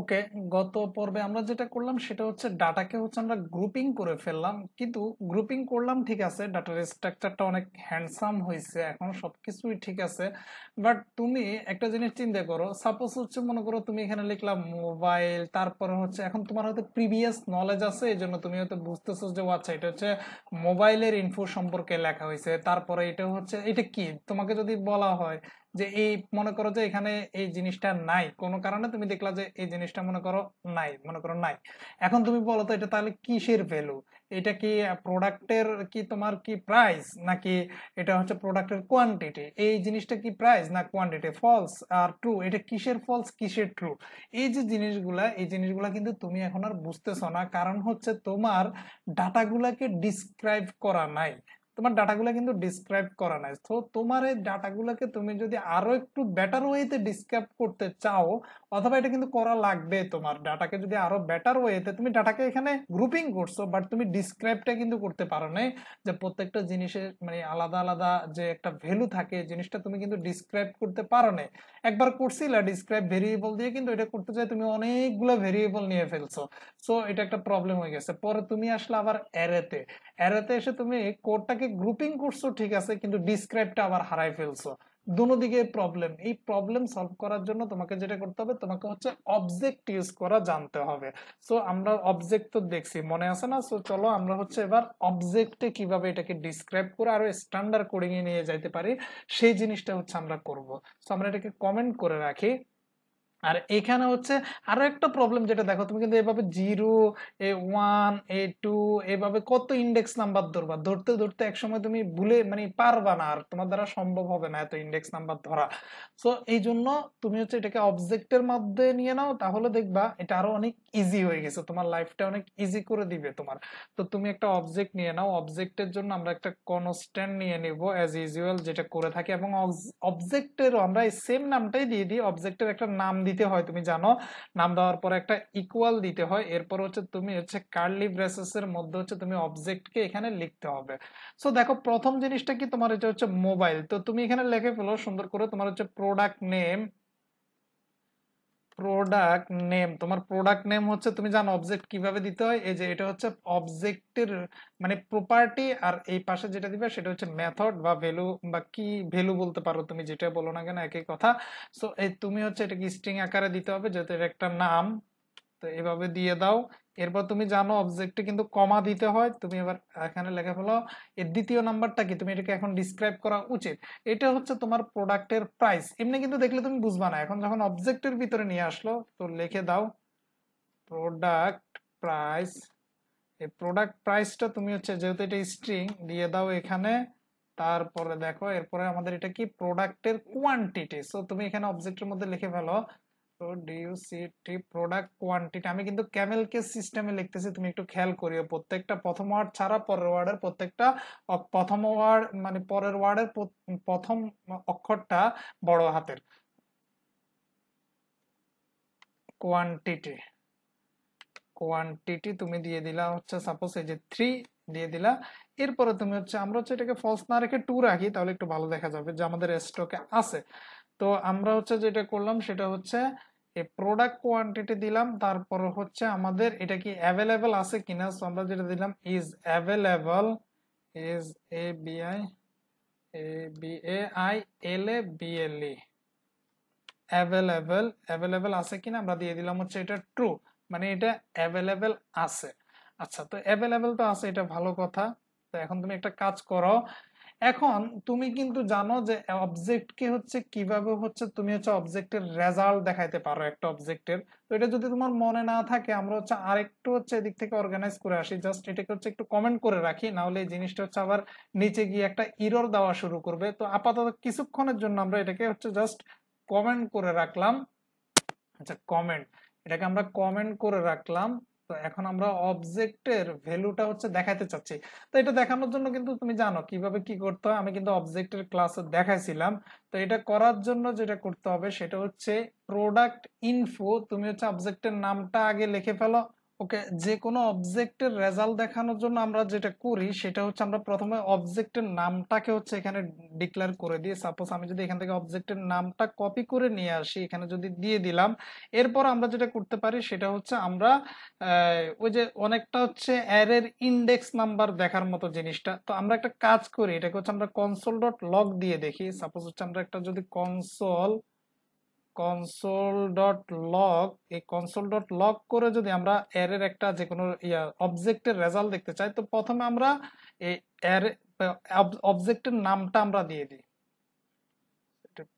ওকে গত পর্বে আমরা যেটা করলাম সেটা হচ্ছে ডাটাকে হচ্ছে আমরা গ্রুপিং করে ফেললাম কিন্তু গ্রুপিং করলাম ঠিক আছে ডাটার স্ট্রাকচারটা অনেক হ্যান্ডসাম হয়েছে এখন সবকিছুই ঠিক আছে বাট তুমি একটা জিনিস চিন্তা করো সাপোজ হচ্ছে মনে করো তুমি এখানে লিখলাম মোবাইল তারপরে হচ্ছে এখন তোমার হয়তো প্রিভিয়াস নলেজ আছে এই জন্য তুমি হয়তো বুঝতেছো যে আচ্ছা এটা হচ্ছে মোবাইলের ইনফো সম্পর্কে লেখা হয়েছে তারপরে এটা হচ্ছে এটা কি তোমাকে যদি বলা হয় যে এই মনে করো যে এখানে এই জিনিসটা নাই কোনো কারণে তুমি দেখলা যে এই জিনিসটা মনে করো নাই মনে করো নাই এখন তুমি বলো তো এটা তাহলে কিসের ভ্যালু এটা কি প্রোডাক্টের কি তোমার কি প্রাইস নাকি এটা হচ্ছে প্রোডাক্টের কোয়ান্টিটি এই জিনিসটা কি প্রাইস না কোয়ান্টিটি ফলস আর ট্রু এটা কিসের ফলস কিসের ট্রু এই যে জিনিসগুলা এই জিনিসগুলা কিন্তু তুমি এখন আর বুঝতেছ না কারণ হচ্ছে তোমার ডাটাগুলাকে ডিসক্রাইব করা নাই তোমার ডাটাগুলো কিন্তু ডিসক্রাইব করা নাই তো তোমার এই ডাটাগুলোকে তুমি যদি আরো একটু বেটার ওয়েতে ডিসক্রাইব করতে চাও অথবা এটা কিন্তু করা লাগবে তোমার ডাটাকে যদি আরো বেটার ওয়েতে তুমি ডাটাকে এখানে গ্রুপিং করছো বাট তুমি ডিসক্রাইবটা কিন্তু করতে পারো নাই যে প্রত্যেকটা জিনিসের মানে আলাদা আলাদা যে একটা ভ্যালু থাকে জিনিসটা তুমি কিন্তু ডিসক্রাইব করতে পারো নাই একবার করছিলা ডিসক্রাইব ভেরিয়েবল দিয়ে কিন্তু এটা করতে চাই তুমি অনেকগুলো ভেরিয়েবল নিয়ে ফেলছো সো এটা একটা প্রবলেম হয়ে গেছে পরে তুমি আসলে আবার অ্যারেতে অ্যারেতে এসে তুমি কোডটাকে এটাকে গ্রুপিং করছো ঠিক আছে কিন্তু ডিসক্রাইবটা আবার হারাই ফেলছো দুনো দিকে প্রবলেম এই প্রবলেম সলভ করার জন্য তোমাকে যেটা করতে হবে তোমাকে হচ্ছে অবজেক্ট ইউজ করা জানতে হবে সো আমরা অবজেক্ট তো দেখছি মনে আছে না সো চলো আমরা হচ্ছে এবার অবজেক্টে কিভাবে এটাকে ডিসক্রাইব করে আরো স্ট্যান্ডার্ড কোডিং এ নিয়ে যাইতে পারি সেই জিনিসটা হচ্ছে আমরা করব সো আমরা এটাকে কমেন্ট করে রাখি আর এখানে হচ্ছে আর একটা প্রবলেম যেটা দেখো তুমি কিন্তু এভাবে জিরো এ ওয়ান এ টু এভাবে কত ইন্ডেক্স নাম্বার ধরবা ধরতে ধরতে একসময় তুমি ভুলে মানে পারবা না আর তোমার দ্বারা সম্ভব হবে না এত ইন্ডেক্স নাম্বার ধরা সো এই জন্য তুমি হচ্ছে এটাকে অবজেক্টের মধ্যে নিয়ে নাও তাহলে দেখবা এটা আরো অনেক ইজি হয়ে গেছে তোমার লাইফটা অনেক ইজি করে দিবে তোমার তো তুমি একটা অবজেক্ট নিয়ে নাও অবজেক্টের জন্য আমরা একটা কনস্ট্যান্ট নিয়ে নিব অ্যাজ ইউজুয়াল যেটা করে থাকি এবং অবজেক্টেরও আমরা সেম নামটাই দিয়ে দিই অবজেক্টের একটা নাম দিই দিতে হয় তুমি জানো নাম দেওয়ার পরে একটা ইকুয়াল দিতে হয় এরপর হচ্ছে তুমি হচ্ছে কার্লি ব্রেসেসের মধ্যে হচ্ছে তুমি অবজেক্টকে এখানে লিখতে হবে সো দেখো প্রথম জিনিসটা কি তোমার হচ্ছে মোবাইল তো তুমি এখানে লিখে ফেলো সুন্দর করে তোমার হচ্ছে প্রোডাক্ট নেম প্রোডাক্ট নেম তোমার প্রোডাক্ট নেম হচ্ছে তুমি জানো অবজেক্ট কিভাবে দিতে হয় এই যে এটা হচ্ছে অবজেক্টের মানে প্রপার্টি আর এই পাশে যেটা দিবে সেটা হচ্ছে মেথড বা ভ্যালু বা কি ভ্যালু বলতে পারো তুমি যেটা বলো না কেন একই কথা সো এই তুমি হচ্ছে এটাকে স্ট্রিং আকারে দিতে হবে যেহেতু এটা একটা নাম তো এভাবে দিয়ে দাও এরপর তুমি জানো অবজেক্টে কিন্তু কমা দিতে হয় তুমি এবার এখানে লেখা ফেলো এর দ্বিতীয় নাম্বারটা কি তুমি এটাকে এখন ডিসক্রাইব করা উচিত এটা হচ্ছে তোমার প্রোডাক্টের প্রাইস এমনি কিন্তু দেখলে তুমি বুঝবা না এখন যখন অবজেক্টের ভিতরে নিয়ে আসলো তো লিখে দাও প্রোডাক্ট প্রাইস এই প্রোডাক্ট প্রাইসটা তুমি হচ্ছে যেহেতু এটা স্ট্রিং দিয়ে দাও এখানে তারপরে দেখো এরপরে আমাদের এটা কি প্রোডাক্টের কোয়ান্টিটি সো তুমি এখানে অবজেক্টের মধ্যে লিখে ফেলো সো ডি ইউ প্রোডাক্ট কোয়ান্টিটি আমি কিন্তু ক্যামেল কেস সিস্টেমে লিখতেছি তুমি একটু খেয়াল করিও প্রত্যেকটা প্রথম ওয়ার্ড ছাড়া পরের ওয়ার্ডের প্রত্যেকটা প্রথম ওয়ার্ড মানে পরের ওয়ার্ডের প্রথম অক্ষরটা বড় হাতের কোয়ান্টিটি কোয়ান্টিটি তুমি দিয়ে দিলা হচ্ছে সাপোজ এই যে থ্রি দিয়ে দিলা এরপরে তুমি হচ্ছে আমরা হচ্ছে এটাকে ফলস না রেখে টু রাখি তাহলে একটু ভালো দেখা যাবে যে আমাদের স্টকে আছে তো আমরা হচ্ছে যেটা করলাম সেটা হচ্ছে এই প্রোডাক্ট কোয়ান্টিটি দিলাম তারপর হচ্ছে আমাদের এটা কি অ্যাভেলেবেল আছে কিনা সো আমরা যেটা দিলাম is available is a BI A B A I L A B L E available available আছে কিনা আমরা দিয়ে দিলাম হচ্ছে এটা ট্রু মানে এটা অ্যাভেলেবেল আছে আচ্ছা তো অ্যাভেলেবেল তো আছে এটা ভালো কথা তো এখন তুমি একটা কাজ করো এখন তুমি কিন্তু জানো যে অবজেক্টকে হচ্ছে কিভাবে হচ্ছে তুমি হচ্ছে অবজেক্টের রেজাল্ট দেখাইতে পারো একটা অবজেক্টের তো এটা যদি তোমার মনে না থাকে আমরা হচ্ছে আরেকটু হচ্ছে এদিক থেকে অর্গানাইজ করে আসি জাস্ট এটাকে হচ্ছে একটু কমেন্ট করে রাখি নাহলে এই জিনিসটা হচ্ছে আবার নিচে গিয়ে একটা ইরর দেওয়া শুরু করবে তো আপাতত কিছুক্ষণের জন্য আমরা এটাকে হচ্ছে জাস্ট কমেন্ট করে রাখলাম আচ্ছা কমেন্ট এটাকে আমরা কমেন্ট করে রাখলাম তো এখন আমরা অবজেক্টের ভ্যালুটা হচ্ছে দেখাতে চাচ্ছি তো এটা দেখানোর জন্য কিন্তু তুমি জানো কিভাবে কি করতে হয় আমি কিন্তু অবজেক্টের ক্লাস দেখাইছিলাম তো এটা করার জন্য যেটা করতে হবে সেটা হচ্ছে প্রোডাক্ট ইনফো তুমি হচ্ছে অবজেক্টের নামটা আগে লিখে ফেলো ওকে যে কোনো অবজেক্টের রেজাল্ট দেখানোর জন্য আমরা যেটা করি সেটা হচ্ছে আমরা প্রথমে অবজেক্টের নামটাকে হচ্ছে এখানে ডিক্লেয়ার করে দিয়ে সাপোজ আমি যদি এখান থেকে অবজেক্টের নামটা কপি করে নিয়ে আসি এখানে যদি দিয়ে দিলাম এরপর আমরা যেটা করতে পারি সেটা হচ্ছে আমরা ওই যে অনেকটা হচ্ছে অ্যারের ইন্ডেক্স নাম্বার দেখার মতো জিনিসটা তো আমরা একটা কাজ করি এটাকে হচ্ছে আমরা কনসোল ডট লক দিয়ে দেখি সাপোজ হচ্ছে আমরা একটা যদি কনসোল কনসোল ডট লক এই কনসোল ডট লক করে যদি আমরা এর একটা যে কোনো ইয়া অবজেক্টের রেজাল্ট দেখতে চাই তো প্রথমে আমরা এই এর অবজেক্টের নামটা আমরা দিয়ে দিই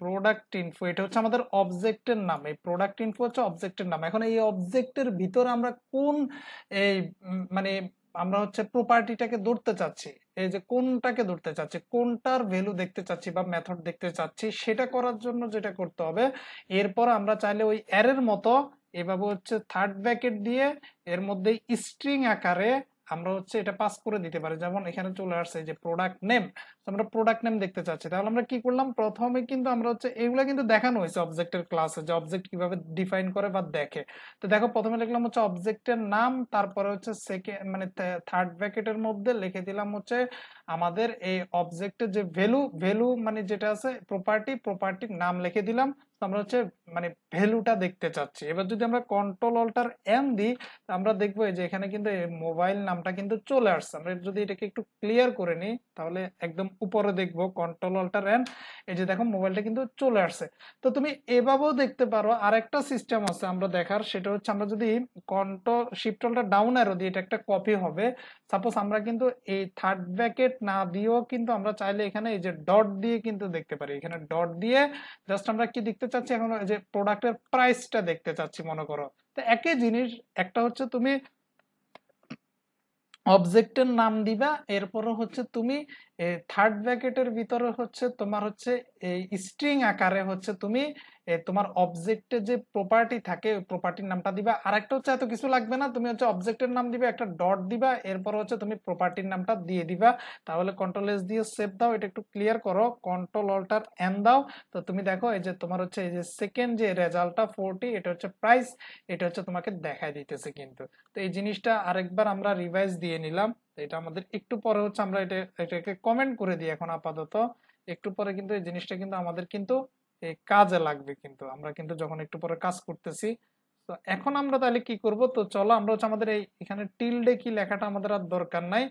প্রোডাক্ট ইনফো এটা হচ্ছে আমাদের অবজেক্টের নাম এই প্রোডাক্ট ইনফো হচ্ছে অবজেক্টের নাম এখন এই অবজেক্টের ভিতরে আমরা কোন এই মানে আমরা হচ্ছে প্রপার্টিটাকে ধরতে চাচ্ছি এই যে কোনটাকে ধরতে চাচ্ছি কোনটার ভ্যালু দেখতে চাচ্ছি বা মেথড দেখতে চাচ্ছি সেটা করার জন্য যেটা করতে হবে এরপর আমরা চাইলে ওই অ্যারের মতো এভাবে হচ্ছে থার্ড ব্যাকেট দিয়ে এর মধ্যে স্ট্রিং আকারে আমরা হচ্ছে এটা পাস করে দিতে পারি যেমন এখানে চলে আসছে যে প্রোডাক্ট নেম আমরা প্রোডাক্ট নেম দেখতে চাচ্ছি তাহলে আমরা কি করলাম প্রথমে কিন্তু আমরা হচ্ছে এগুলো কিন্তু দেখানো হয়েছে অবজেক্টের ক্লাসে যে অবজেক্ট কিভাবে ডিফাইন করে বা দেখে তো দেখো প্রথমে লিখলাম হচ্ছে অবজেক্টের নাম তারপরে হচ্ছে সেকেন্ড মানে থার্ড ব্যাকেটের মধ্যে লিখে দিলাম হচ্ছে আমাদের এই অবজেক্টের যে ভ্যালু ভ্যালু মানে যেটা আছে প্রপার্টি প্রপার্টির নাম লিখে দিলাম আমরা হচ্ছে মানে ভ্যালুটা দেখতে চাচ্ছি এবার যদি আমরা কন্ট্রোল অল্টার এম দিই আমরা দেখবো যে এখানে কিন্তু মোবাইল নামটা কিন্তু চলে আসছে আমরা যদি এটাকে একটু ক্লিয়ার করে নিই তাহলে একদম উপরে দেখব কন্ট্রোল অল্টার এন এই যে দেখো মোবাইলটা কিন্তু চলে আসছে তো তুমি এভাবেও দেখতে পারো আরেকটা সিস্টেম আছে আমরা দেখার সেটা হচ্ছে আমরা যদি কন্ট্রোল শিফট অল্টার ডাউন আর দিই এটা একটা কপি হবে সাপোজ আমরা কিন্তু এই থার্ড ব্যাকেট না দিয়েও কিন্তু আমরা চাইলে এখানে এই যে ডট দিয়ে কিন্তু দেখতে পারি এখানে ডট দিয়ে জাস্ট আমরা কি দেখতে চাচ্ছি এখন যে প্রোডাক্টের প্রাইসটা দেখতে চাচ্ছি মনে করো তো একই জিনিস একটা হচ্ছে তুমি অবজেক্টের নাম দিবা এরপরে হচ্ছে তুমি থার্ড ব্র্যাকেটের ভিতরে হচ্ছে তোমার হচ্ছে এই স্ট্রিং আকারে হচ্ছে তুমি তোমার অবজেক্টে যে প্রপার্টি থাকে প্রপার্টির নামটা দিবা আর একটা হচ্ছে এত কিছু লাগবে না তুমি হচ্ছে অবজেক্টের নাম দিবে একটা ডট দিবা এরপর হচ্ছে তুমি প্রপার্টির নামটা দিয়ে দিবা তাহলে কন্ট্রোল এস দিয়ে সেভ দাও এটা একটু ক্লিয়ার করো কন্ট্রোল অল্টার এন দাও তো তুমি দেখো এই যে তোমার হচ্ছে এই যে সেকেন্ড যে রেজাল্টটা ফোরটি এটা হচ্ছে প্রাইস এটা হচ্ছে তোমাকে দেখায় দিতেছে কিন্তু তো এই জিনিসটা আরেকবার আমরা রিভাইজ দিয়ে নিলাম এটা আমাদের একটু পরে হচ্ছে আমরা এটা এটাকে কমেন্ট করে দিই এখন আপাতত একটু পরে কিন্তু এই জিনিসটা কিন্তু আমাদের কিন্তু কাজে লাগবে কিন্তু আমরা কিন্তু যখন একটু পরে কাজ করতেছি তো এখন আমরা তাহলে কি করব তো চলো আমরা হচ্ছে আমাদের এই এখানে টিলডে কি লেখাটা আমাদের আর দরকার নাই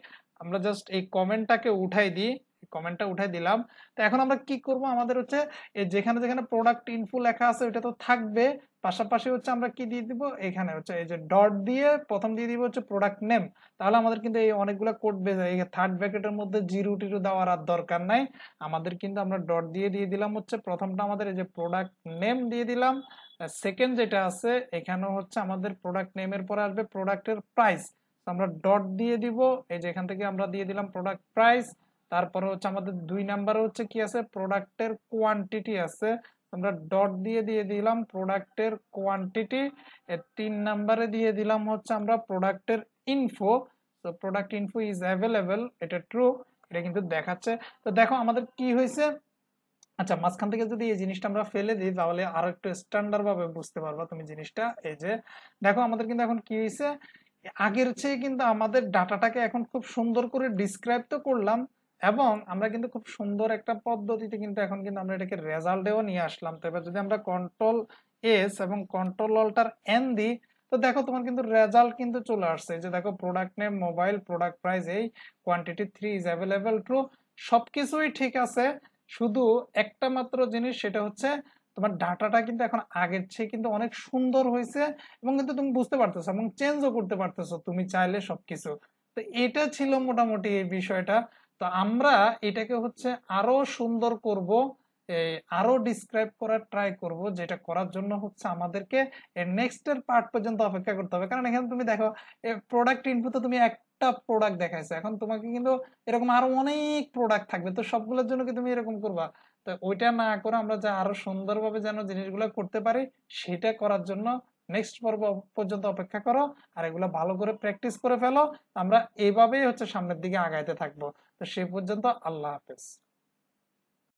আমরা জাস্ট এই কমেন্টটাকে উঠাই দিই কমেন্টটা উঠাই দিলাম তো এখন আমরা কি করব আমাদের হচ্ছে যেখানে যেখানে প্রোডাক্ট ইনফু লেখা আছে ওইটা তো থাকবে পাশাপাশি হচ্ছে আমরা কি দিয়ে দিব এখানে হচ্ছে এই যে ডট দিয়ে প্রথম দিয়ে দিব হচ্ছে প্রোডাক্ট নেম তাহলে আমাদের কিন্তু এই অনেকগুলো কোড বেজে এই থার্ড ব্র্যাকেটের মধ্যে জিরো টিরো দেওয়ার আর দরকার নাই আমাদের কিন্তু আমরা ডট দিয়ে দিয়ে দিলাম হচ্ছে প্রথমটা আমাদের এই যে প্রোডাক্ট নেম দিয়ে দিলাম সেকেন্ড যেটা আছে এখানে হচ্ছে আমাদের প্রোডাক্ট নেমের পরে আসবে প্রোডাক্টের প্রাইস আমরা ডট দিয়ে দিব এই যে এখান থেকে আমরা দিয়ে দিলাম প্রোডাক্ট প্রাইস তারপরে হচ্ছে আমাদের দুই নাম্বারে হচ্ছে কি আছে প্রোডাক্টের কোয়ান্টিটি আছে আমরা ডট দিয়ে দিয়ে দিলাম প্রোডাক্টের কোয়ান্টিটি তিন নাম্বারে দিয়ে দিলাম হচ্ছে আমরা প্রোডাক্টের ইনফো তো প্রোডাক্ট ইনফো ইজ অ্যাভেলেবেল এটা ট্রু এটা কিন্তু দেখাচ্ছে তো দেখো আমাদের কি হয়েছে আচ্ছা মাঝখান থেকে যদি এই জিনিসটা আমরা ফেলে দিই তাহলে আরো একটু স্ট্যান্ডার্ড ভাবে বুঝতে পারবা তুমি জিনিসটা এই যে দেখো আমাদের কিন্তু এখন কি হয়েছে আগের চেয়ে কিন্তু আমাদের ডাটাটাকে এখন খুব সুন্দর করে ডিসক্রাইব তো করলাম এবং আমরা কিন্তু খুব সুন্দর একটা পদ্ধতিতে কিন্তু এখন কিন্তু আমরা এটাকে রেজাল্টেও নিয়ে আসলাম তো এবার যদি আমরা কন্ট্রোল এস এবং কন্ট্রোল অল্টার এন দিই তো দেখো তোমার কিন্তু রেজাল্ট কিন্তু চলে আসছে যে দেখো product name mobile product price এই quantity three is available true সব কিছুই ঠিক আছে শুধু একটা মাত্র জিনিস সেটা হচ্ছে তোমার ডাটাটা কিন্তু এখন আগের চেয়ে কিন্তু অনেক সুন্দর হয়েছে এবং কিন্তু তুমি বুঝতে পারতেছো এবং চেঞ্জও করতে পারতেছো তুমি চাইলে সবকিছু তো এটা ছিল মোটামুটি এই বিষয়টা তো আমরা এটাকে হচ্ছে আরো সুন্দর করব আরো ডিসক্রাইব করার ট্রাই করব যেটা করার জন্য হচ্ছে আমাদেরকে নেক্সটের পার্ট পর্যন্ত অপেক্ষা করতে হবে কারণ এখানে তুমি দেখো প্রোডাক্ট ইনপুটে তুমি একটা প্রোডাক্ট দেখাইছো এখন তোমাকে কিন্তু এরকম আরো অনেক প্রোডাক্ট থাকবে তো সবগুলোর জন্য কি তুমি এরকম করবা তো ওইটা না করে আমরা যে আরো সুন্দরভাবে যেন জিনিসগুলো করতে পারি সেটা করার জন্য নেক্সট পর্ব পর্যন্ত অপেক্ষা করো আর এগুলো ভালো করে প্র্যাকটিস করে ফেলো আমরা এইভাবেই হচ্ছে সামনের দিকে আগাইতে থাকবো তো সেই পর্যন্ত আল্লাহ হাফেজ